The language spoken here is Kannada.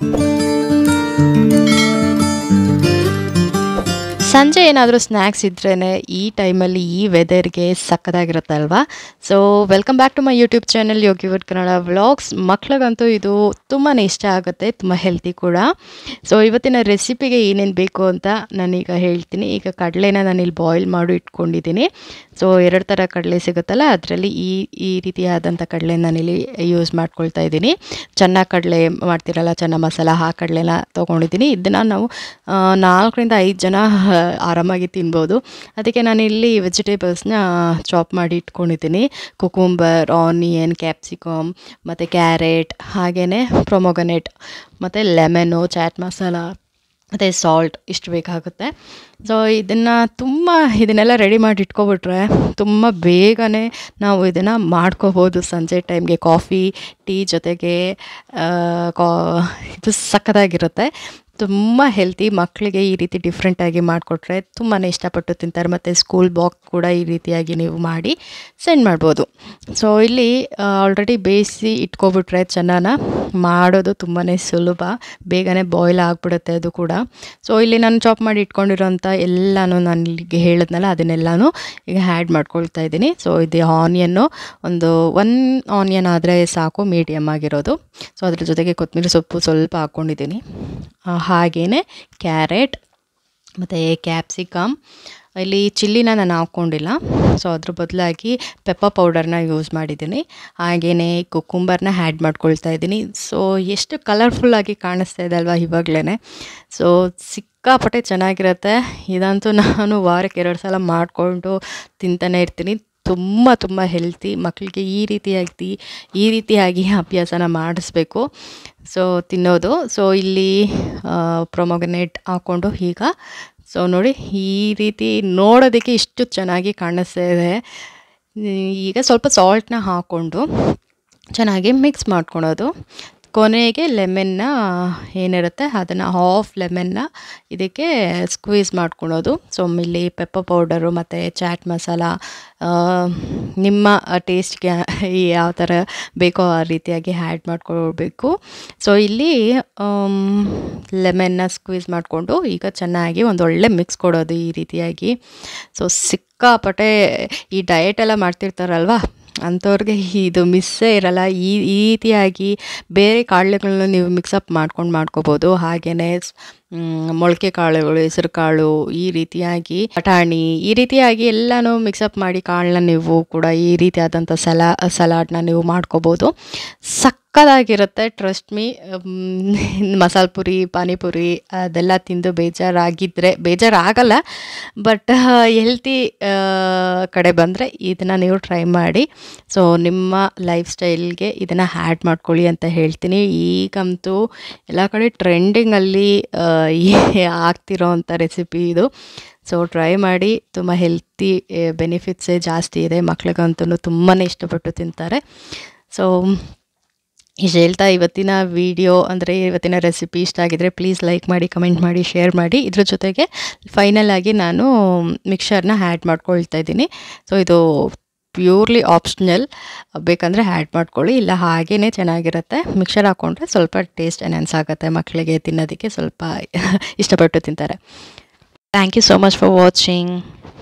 you ಸಂಜೆ ಏನಾದರೂ ಸ್ನ್ಯಾಕ್ಸ್ ಇದ್ರೇ ಈ ಟೈಮಲ್ಲಿ ಈ ವೆದರ್ಗೆ ಸಕ್ಕದಾಗಿರುತ್ತಲ್ವಾ so welcome back to my YouTube channel ಯೋಗಿವುಡ್ ಕನ್ನಡ ವ್ಲಾಗ್ಸ್ ಮಕ್ಳಿಗಂತೂ ಇದು ತುಂಬಾ ಇಷ್ಟ ಆಗುತ್ತೆ ತುಂಬ ಹೆಲ್ತಿ ಕೂಡ ಸೊ ಇವತ್ತಿನ ರೆಸಿಪಿಗೆ ಏನೇನು ಬೇಕು ಅಂತ ನಾನೀಗ ಹೇಳ್ತೀನಿ ಈಗ ಕಡಲೆನ ನಾನಿಲ್ಲಿ ಬಾಯ್ಲ್ ಮಾಡಿ ಇಟ್ಕೊಂಡಿದ್ದೀನಿ ಸೊ ಎರಡು ಥರ ಕಡಲೆ ಸಿಗುತ್ತಲ್ಲ ಅದರಲ್ಲಿ ಈ ಈ ರೀತಿಯಾದಂಥ ಕಡಲೆ ನಾನಿಲ್ಲಿ ಯೂಸ್ ಮಾಡ್ಕೊಳ್ತಾ ಇದ್ದೀನಿ ಚೆನ್ನಾಗಿ ಕಡಲೆ ಮಾಡ್ತಿರಲ್ಲ ಚೆನ್ನ ಮಸಾಲ ಆ ಕಡಲೆನ ತೊಗೊಂಡಿದ್ದೀನಿ ಇದನ್ನು ನಾವು ನಾಲ್ಕರಿಂದ ಐದು ಜನ ಆರಾಮಾಗಿ ತಿನ್ಬೋದು ಅದಕ್ಕೆ ನಾನು ಇಲ್ಲಿ ವೆಜಿಟೇಬಲ್ಸ್ನ ಚಾಪ್ ಮಾಡಿ ಇಟ್ಕೊಂಡಿದ್ದೀನಿ ಕುಕುಂಬರ್ ಆನಿಯನ್ ಕ್ಯಾಪ್ಸಿಕಮ್ ಮತ್ತು ಕ್ಯಾರೆಟ್ ಹಾಗೆಯೇ ಪ್ರೊಮೊಗನೆಟ್ ಮತ್ತು ಲೆಮನು ಚಾಟ್ ಮಸಾಲ ಮತ್ತು ಸಾಲ್ಟ್ ಇಷ್ಟು ಬೇಕಾಗುತ್ತೆ ಸೊ ಇದನ್ನು ತುಂಬ ಇದನ್ನೆಲ್ಲ ರೆಡಿ ಮಾಡಿ ಇಟ್ಕೊಬಿಟ್ರೆ ತುಂಬ ಬೇಗನೆ ನಾವು ಇದನ್ನು ಮಾಡ್ಕೋಬೋದು ಸಂಜೆ ಟೈಮ್ಗೆ ಕಾಫಿ ಟೀ ಜೊತೆಗೆ ಕಾ ಇದು ಸಕ್ಕತ್ತಾಗಿರುತ್ತೆ ತುಂಬ ಹೆಲ್ತಿ ಮಕ್ಕಳಿಗೆ ಈ ರೀತಿ ಡಿಫ್ರೆಂಟಾಗಿ ಮಾಡಿಕೊಟ್ರೆ ತುಂಬಾ ಇಷ್ಟಪಟ್ಟು ತಿಂತಾರೆ ಮತ್ತು ಸ್ಕೂಲ್ ಬಾಕ್ ಕೂಡ ಈ ರೀತಿಯಾಗಿ ನೀವು ಮಾಡಿ ಸೆಂಡ್ ಮಾಡ್ಬೋದು ಸೊ ಇಲ್ಲಿ ಆಲ್ರೆಡಿ ಬೇಯಿಸಿ ಇಟ್ಕೊಬಿಟ್ರೆ ಚೆನ್ನಾನ ಮಾಡೋದು ತುಂಬಾ ಸುಲಭ ಬೇಗನೆ ಬಾಯ್ಲ್ ಆಗಿಬಿಡುತ್ತೆ ಅದು ಕೂಡ ಸೊ ಇಲ್ಲಿ ನಾನು ಚಾಪ್ ಮಾಡಿ ಇಟ್ಕೊಂಡಿರೋಂಥ ಎಲ್ಲನೂ ನಾನು ಹೇಳಿದ್ನಲ್ಲ ಅದನ್ನೆಲ್ಲನೂ ಈಗ ಆ್ಯಡ್ ಮಾಡ್ಕೊಳ್ತಾ ಇದ್ದೀನಿ ಸೊ ಇದು ಆನಿಯನ್ನು ಒಂದು ಒನ್ ಆನಿಯನ್ ಆದರೆ ಸಾಕು ಮೀಡಿಯಮ್ ಆಗಿರೋದು ಸೊ ಅದ್ರ ಜೊತೆಗೆ ಕೊತ್ತಂಬರಿ ಸೊಪ್ಪು ಸ್ವಲ್ಪ ಹಾಕ್ಕೊಂಡಿದ್ದೀನಿ ಹಾಗೆಯೇ ಕ್ಯಾರೆಟ್ ಮತ್ತು ಕ್ಯಾಪ್ಸಿಕಮ್ ಇಲ್ಲಿ ಚಿಲ್ಲಿನ ನಾನು ಹಾಕ್ಕೊಂಡಿಲ್ಲ ಸೊ ಅದ್ರ ಬದಲಾಗಿ ಪೆಪ್ಪ ಪೌಡರ್ನ ಯೂಸ್ ಮಾಡಿದ್ದೀನಿ ಹಾಗೆಯೇ ಕುಕುಂಬರ್ನ ಆ್ಯಡ್ ಮಾಡ್ಕೊಳ್ತಾ ಇದ್ದೀನಿ ಸೊ ಎಷ್ಟು ಕಲರ್ಫುಲ್ಲಾಗಿ ಕಾಣಿಸ್ತಾ ಇದೆ ಅಲ್ವಾ ಇವಾಗಲೇ ಸೊ ಸಿಕ್ಕಾಪಟ್ಟೆ ಚೆನ್ನಾಗಿರುತ್ತೆ ಇದಂತೂ ನಾನು ವಾರಕ್ಕೆ ಎರಡು ಸಲ ಮಾಡಿಕೊಂಡು ತಿಂತಾನೆ ಇರ್ತೀನಿ ತುಂಬ ತುಂಬ ಹೆಲ್ತಿ ಮಕ್ಕಳಿಗೆ ಈ ರೀತಿಯಾಗಿ ಈ ರೀತಿಯಾಗಿ ಅಭ್ಯಾಸನ ಮಾಡಿಸ್ಬೇಕು ಸೊ ತಿನ್ನೋದು ಸೊ ಇಲ್ಲಿ ಪ್ರೊಮೋಗನೇಟ್ ಹಾಕ್ಕೊಂಡು ಈಗ ಸೊ ನೋಡಿ ಈ ರೀತಿ ನೋಡೋದಕ್ಕೆ ಇಷ್ಟು ಚೆನ್ನಾಗಿ ಕಾಣಿಸ್ತಾ ಇದೆ ಈಗ ಸ್ವಲ್ಪ ಸಾಲ್ಟನ್ನ ಹಾಕ್ಕೊಂಡು ಚೆನ್ನಾಗಿ ಮಿಕ್ಸ್ ಮಾಡ್ಕೊಳೋದು ಕೊನೆಗೆ ಲೆಮನ್ನ ಏನಿರುತ್ತೆ ಅದನ್ನು ಹಾಫ್ ಲೆಮನ್ನ ಇದಕ್ಕೆ ಸ್ಕ್ವೀಸ್ ಮಾಡ್ಕೊಳೋದು ಸೊ ಇಲ್ಲಿ ಪೆಪ್ಪರ್ ಪೌಡರು ಮತ್ತು ಚಾಟ್ ಮಸಾಲ ನಿಮ್ಮ ಟೇಸ್ಟ್ಗೆ ಯಾವ ಥರ ಬೇಕೋ ಆ ರೀತಿಯಾಗಿ ಆ್ಯಡ್ ಮಾಡ್ಕೊಳ್ಬೇಕು ಸೊ ಇಲ್ಲಿ ಲೆಮನ್ನ ಸ್ಕ್ವೀಸ್ ಮಾಡಿಕೊಂಡು ಈಗ ಚೆನ್ನಾಗಿ ಒಂದೊಳ್ಳೆ ಮಿಕ್ಸ್ ಕೊಡೋದು ಈ ರೀತಿಯಾಗಿ ಸೊ ಸಿಕ್ಕಾಪಟ್ಟೆ ಈ ಡಯೆಟೆಲ್ಲ ಎಲ್ಲ ಮಾಡ್ತಿರ್ತಾರಲ್ವ ಅಂಥವ್ರಿಗೆ ಇದು ಮಿಸ್ಸೇ ಇರಲ್ಲ ಈ ಈ ರೀತಿಯಾಗಿ ಬೇರೆ ಕಾಳುಗಳನ್ನ ನೀವು ಮಿಕ್ಸಪ್ ಮಾಡ್ಕೊಂಡು ಮಾಡ್ಕೋಬೋದು ಹಾಗೆಯೇ ಮೊಳಕೆ ಕಾಳುಗಳು ಹೆಸರು ಕಾಳು ಈ ರೀತಿಯಾಗಿ ಬಟಾಣಿ ಈ ರೀತಿಯಾಗಿ ಎಲ್ಲನೂ ಮಿಕ್ಸಪ್ ಮಾಡಿ ಕಾಳನ್ನ ನೀವು ಕೂಡ ಈ ರೀತಿಯಾದಂಥ ಸಲಾ ಸಲಾಡನ್ನ ನೀವು ಮಾಡ್ಕೋಬೋದು ಸಕ್ ಸಕ್ಕದಾಗಿರುತ್ತೆ ಟ್ರಸ್ಟ್ ಮೀ ಮಸಾಲೆ ಪುರಿ ಪಾನಿಪುರಿ ಅದೆಲ್ಲ ತಿಂದು ಬೇಜಾರಾಗಿದ್ದರೆ ಬೇಜಾರಾಗಲ್ಲ ಬಟ್ ಹೆಲ್ತಿ ಕಡೆ ಬಂದರೆ ಇದನ್ನು ನೀವು ಟ್ರೈ ಮಾಡಿ ಸೊ ನಿಮ್ಮ ಲೈಫ್ ಸ್ಟೈಲ್ಗೆ ಇದನ್ನು ಹ್ಯಾಡ್ ಮಾಡ್ಕೊಳ್ಳಿ ಅಂತ ಹೇಳ್ತೀನಿ ಈಗಂತೂ ಎಲ್ಲ ಕಡೆ ಟ್ರೆಂಡಿಂಗಲ್ಲಿ ಆಗ್ತಿರೋ ಅಂಥ ರೆಸಿಪಿ ಇದು ಸೊ ಟ್ರೈ ಮಾಡಿ ತುಂಬ ಹೆಲ್ತಿ ಬೆನಿಫಿಟ್ಸೇ ಜಾಸ್ತಿ ಇದೆ ಮಕ್ಳಿಗಂತೂ ತುಂಬಾ ಇಷ್ಟಪಟ್ಟು ತಿಂತಾರೆ ಸೊ ಇಷ್ಟೇಳ್ತಾ ಹೇಳ್ತಾ ಇವತ್ತಿನ ವಿಡಿಯೋ ಅಂದರೆ ಇವತ್ತಿನ ರೆಸಿಪಿ ಇಷ್ಟ ಆಗಿದರೆ ಪ್ಲೀಸ್ ಲೈಕ್ ಮಾಡಿ ಕಮೆಂಟ್ ಮಾಡಿ ಶೇರ್ ಮಾಡಿ ಇದ್ರ ಜೊತೆಗೆ ಫೈನಲ್ ಆಗಿ ನಾನು ಮಿಕ್ಸರ್ನ ಆ್ಯಡ್ ಮಾಡ್ಕೊಳ್ತಾ ಇದ್ದೀನಿ ಸೊ ಇದು ಪ್ಯೂರ್ಲಿ ಆಪ್ಷನಲ್ ಬೇಕಂದರೆ ಆ್ಯಡ್ ಮಾಡ್ಕೊಳ್ಳಿ ಇಲ್ಲ ಹಾಗೇ ಚೆನ್ನಾಗಿರುತ್ತೆ ಮಿಕ್ಸರ್ ಹಾಕ್ಕೊಂಡ್ರೆ ಸ್ವಲ್ಪ ಟೇಸ್ಟ್ ಎನ್ಹ್ಯಾನ್ಸ್ ಆಗುತ್ತೆ ಮಕ್ಕಳಿಗೆ ತಿನ್ನೋದಕ್ಕೆ ಸ್ವಲ್ಪ ಇಷ್ಟಪಟ್ಟು ತಿಂತಾರೆ thank you so much for watching